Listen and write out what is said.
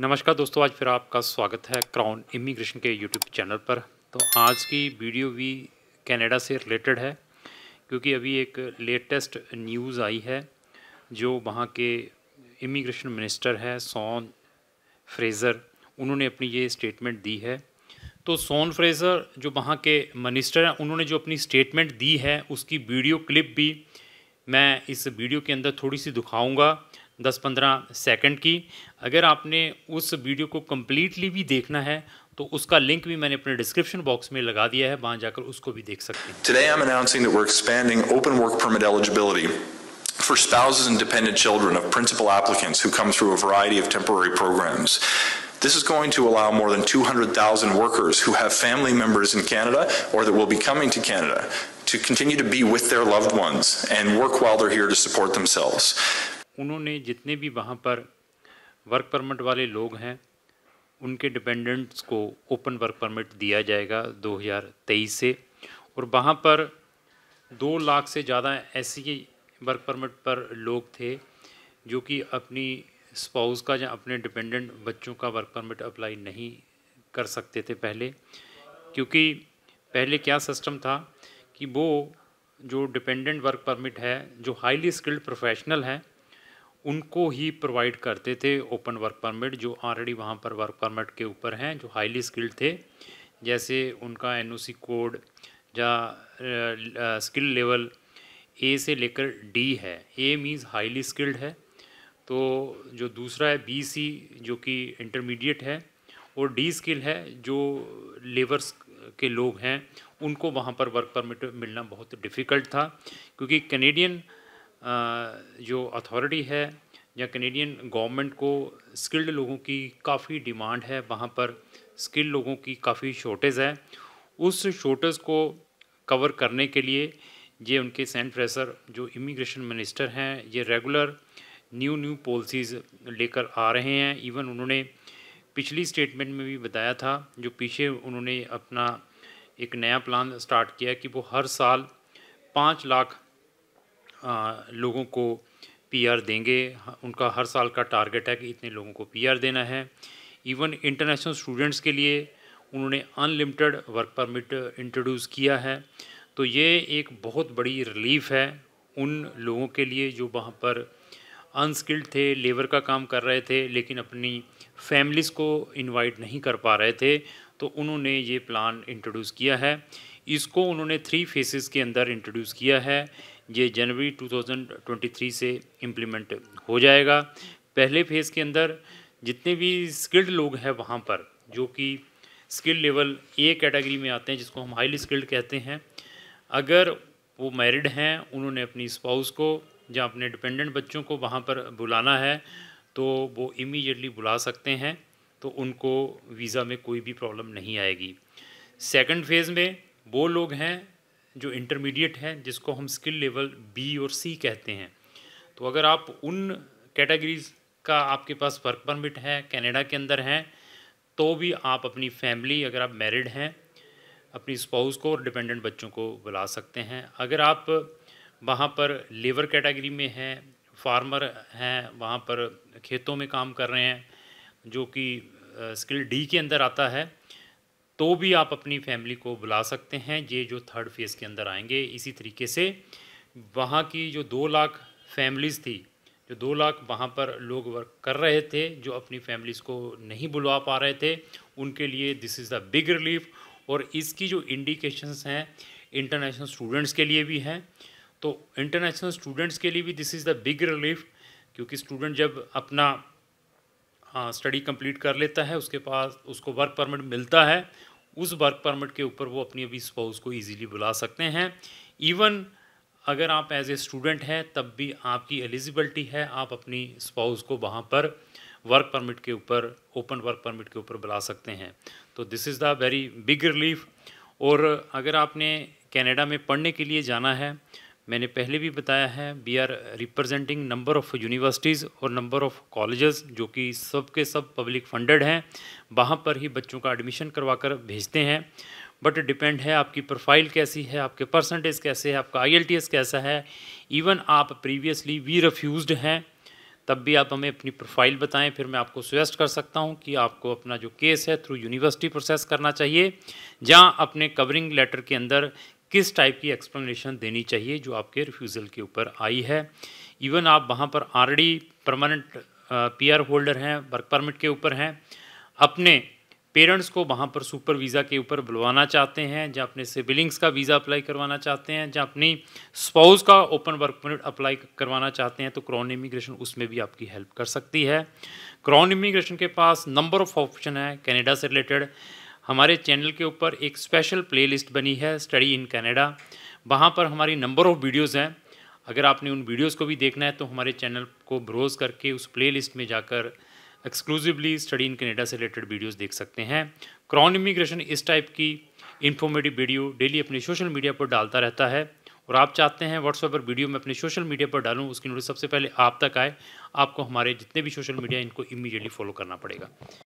नमस्कार दोस्तों आज फिर आपका स्वागत है क्राउन इमिग्रेशन के यूट्यूब चैनल पर तो आज की वीडियो भी कनाडा से रिलेटेड है क्योंकि अभी एक लेटेस्ट न्यूज़ आई है जो वहाँ के इमिग्रेशन मिनिस्टर है सोन फ्रेज़र उन्होंने अपनी ये स्टेटमेंट दी है तो सोन फ्रेज़र जो वहाँ के मिनिस्टर हैं उन्होंने जो अपनी स्टेटमेंट दी है उसकी वीडियो क्लिप भी मैं इस वीडियो के अंदर थोड़ी सी दिखाऊँगा दस पंद्रह सेकंड की अगर आपने उस वीडियो को कम्प्लीटली भी देखना है तो उसका लिंक भी मैंने अपने डिस्क्रिप्शन बॉक्स में लगा दिया है वहां जाकर उसको भी देख सकते हैं for spouses and dependent children of principal applicants who come through a variety of temporary programs. This is going to allow more than 200,000 workers who have family members in Canada or that will be coming to Canada to continue to be with their loved ones and work while they're here to support themselves. उन्होंने जितने भी वहाँ पर work permit वाले लोग हैं उनके dependents को ओपन वर्क परमिट दिया जाएगा 2023 से और वहाँ पर दो लाख से ज़्यादा ऐसी वर्क परमिट पर लोग थे जो कि अपनी स्पाउस का या अपने डिपेंडेंट बच्चों का वर्क परमिट अप्लाई नहीं कर सकते थे पहले क्योंकि पहले क्या सिस्टम था कि वो जो डिपेंडेंट वर्क परमिट है जो हाईली स्किल्ड प्रोफेशनल हैं उनको ही प्रोवाइड करते थे ओपन वर्क परमिट जो ऑलरेडी वहाँ पर वर्क परमिट के ऊपर हैं जो हाईली स्किल्ड थे जैसे उनका एनओसी कोड या स्किल लेवल ए से लेकर डी है ए मीन्स हाईली स्किल्ड है तो जो दूसरा है बी सी जो कि इंटरमीडिएट है और डी स्किल है जो लेबर्स के लोग हैं उनको वहाँ पर वर्क परमिट मिलना बहुत डिफ़िकल्ट था क्योंकि कैनेडियन जो अथॉरिटी है या कनेडियन गवर्नमेंट को स्किल्ड लोगों की काफ़ी डिमांड है वहाँ पर स्किल्ड लोगों की काफ़ी शॉर्टेज है उस शॉर्टेज को कवर करने के लिए ये उनके सैन फ्रेसर जो इमिग्रेशन मिनिस्टर हैं ये रेगुलर न्यू न्यू पॉलिसीज़ लेकर आ रहे हैं इवन उन्होंने पिछली स्टेटमेंट में भी बताया था जो पीछे उन्होंने अपना एक नया प्लान स्टार्ट किया कि वो हर साल पाँच लाख लोगों को पीआर देंगे उनका हर साल का टारगेट है कि इतने लोगों को पीआर देना है इवन इंटरनेशनल स्टूडेंट्स के लिए उन्होंने अनलिमिटेड वर्क परमिट इंट्रोड्यूस किया है तो ये एक बहुत बड़ी रिलीफ है उन लोगों के लिए जो वहाँ पर अनस्किल्ड थे लेबर का काम कर रहे थे लेकिन अपनी फैमिलीज़ को इनवाइट नहीं कर पा रहे थे तो उन्होंने ये प्लान इंट्रोड्यूस किया है इसको उन्होंने थ्री फेसेस के अंदर इंट्रोड्यूस किया है ये जनवरी 2023 से इम्प्लीमेंट हो जाएगा पहले फेज़ के अंदर जितने भी स्किल्ड लोग हैं वहाँ पर जो कि स्किल लेवल ए कैटेगरी में आते हैं जिसको हम हाईली स्किल्ड कहते हैं अगर वो मैरिड हैं उन्होंने अपनी स्पाउस को या अपने डिपेंडेंट बच्चों को वहाँ पर बुलाना है तो वो इमीडिएटली बुला सकते हैं तो उनको वीज़ा में कोई भी प्रॉब्लम नहीं आएगी सेकंड फेज़ में वो लोग हैं जो इंटरमीडिएट हैं जिसको हम स्किल लेवल बी और सी कहते हैं तो अगर आप उन कैटेगरीज का आपके पास वर्क परमिट है कनाडा के अंदर हैं तो भी आप अपनी फैमिली अगर आप मैरिड हैं अपनी स्पाउस को और डिपेंडेंट बच्चों को बुला सकते हैं अगर आप वहाँ पर लेबर कैटेगरी में हैं फार्मर हैं वहाँ पर खेतों में काम कर रहे हैं जो कि स्किल डी के अंदर आता है तो भी आप अपनी फैमिली को बुला सकते हैं ये जो थर्ड फेज़ के अंदर आएंगे इसी तरीके से वहाँ की जो दो लाख फैमिलीज़ थी जो दो लाख वहाँ पर लोग वर्क कर रहे थे जो अपनी फैमिलीज़ को नहीं बुलवा पा रहे थे उनके लिए this is the big relief और इसकी जो इंडिकेशंस हैं इंटरनेशनल स्टूडेंट्स के लिए भी हैं तो इंटरनेशनल स्टूडेंट्स के लिए भी this is the big relief क्योंकि स्टूडेंट जब अपना स्टडी कंप्लीट कर लेता है उसके पास उसको वर्क परमिट मिलता है उस वर्क परमिट के ऊपर वो अपनी अभी स्पाउस को इजीली बुला सकते हैं इवन अगर आप एज ए स्टूडेंट हैं तब भी आपकी एलिजिबिलिटी है आप अपनी स्पाउस को वहाँ पर वर्क परमिट के ऊपर ओपन वर्क परमिट के ऊपर बुला सकते हैं तो this is the very big relief और अगर आपने कनाडा में पढ़ने के लिए जाना है मैंने पहले भी बताया है we are representing number of universities और नंबर ऑफ़ कॉलेजेस जो कि सब के सब पब्लिक फंडेड हैं वहाँ पर ही बच्चों का एडमिशन करवा कर भेजते हैं बट डिपेंड है आपकी प्रोफाइल कैसी है आपके परसेंटेज कैसे है आपका आई कैसा है इवन आप प्रीवियसली वी रिफ्यूज़ हैं तब भी आप हमें अपनी प्रोफाइल बताएं फिर मैं आपको सुजेस्ट कर सकता हूं कि आपको अपना जो केस है थ्रू यूनिवर्सिटी प्रोसेस करना चाहिए जहां अपने कवरिंग लेटर के अंदर किस टाइप की एक्सप्लेनेशन देनी चाहिए जो आपके रिफ्यूज़ल के ऊपर आई है इवन आप वहाँ पर ऑलरेडी परमानेंट पीआर होल्डर हैं वर्क परमिट के ऊपर हैं अपने पेरेंट्स को वहाँ पर सुपर वीज़ा के ऊपर बुलवाना चाहते हैं या अपने सिबिलिंग्स का वीज़ा अप्लाई करवाना चाहते हैं या अपनी स्पाउस का ओपन वर्क परमिट अप्लाई करवाना चाहते हैं तो क्रॉन इमिग्रेशन उसमें भी आपकी हेल्प कर सकती है क्रॉन इमिग्रेशन के पास नंबर ऑफ ऑप्शन है कैनेडा से रिलेटेड हमारे चैनल के ऊपर एक स्पेशल प्लेलिस्ट बनी है स्टडी इन कनाडा वहाँ पर हमारी नंबर ऑफ़ वीडियोज़ हैं अगर आपने उन वीडियोज़ को भी देखना है तो हमारे चैनल को ब्रोज़ करके उस प्लेलिस्ट में जाकर एक्सक्लूसिवली स्टडी इन कनेडा से रिलेटेड वीडियोज़ देख सकते हैं क्रॉन इमिग्रेशन इस टाइप की इन्फॉर्मेटिव वीडियो डेली अपने सोशल मीडिया पर डालता रहता है और आप चाहते हैं व्हाट्सएप पर वीडियो मैं अपने सोशल मीडिया पर डालूं उसकी नोटिस सबसे पहले आप तक आए आपको हमारे जितने भी सोशल मीडिया इनको इमीडिएटली फॉलो करना पड़ेगा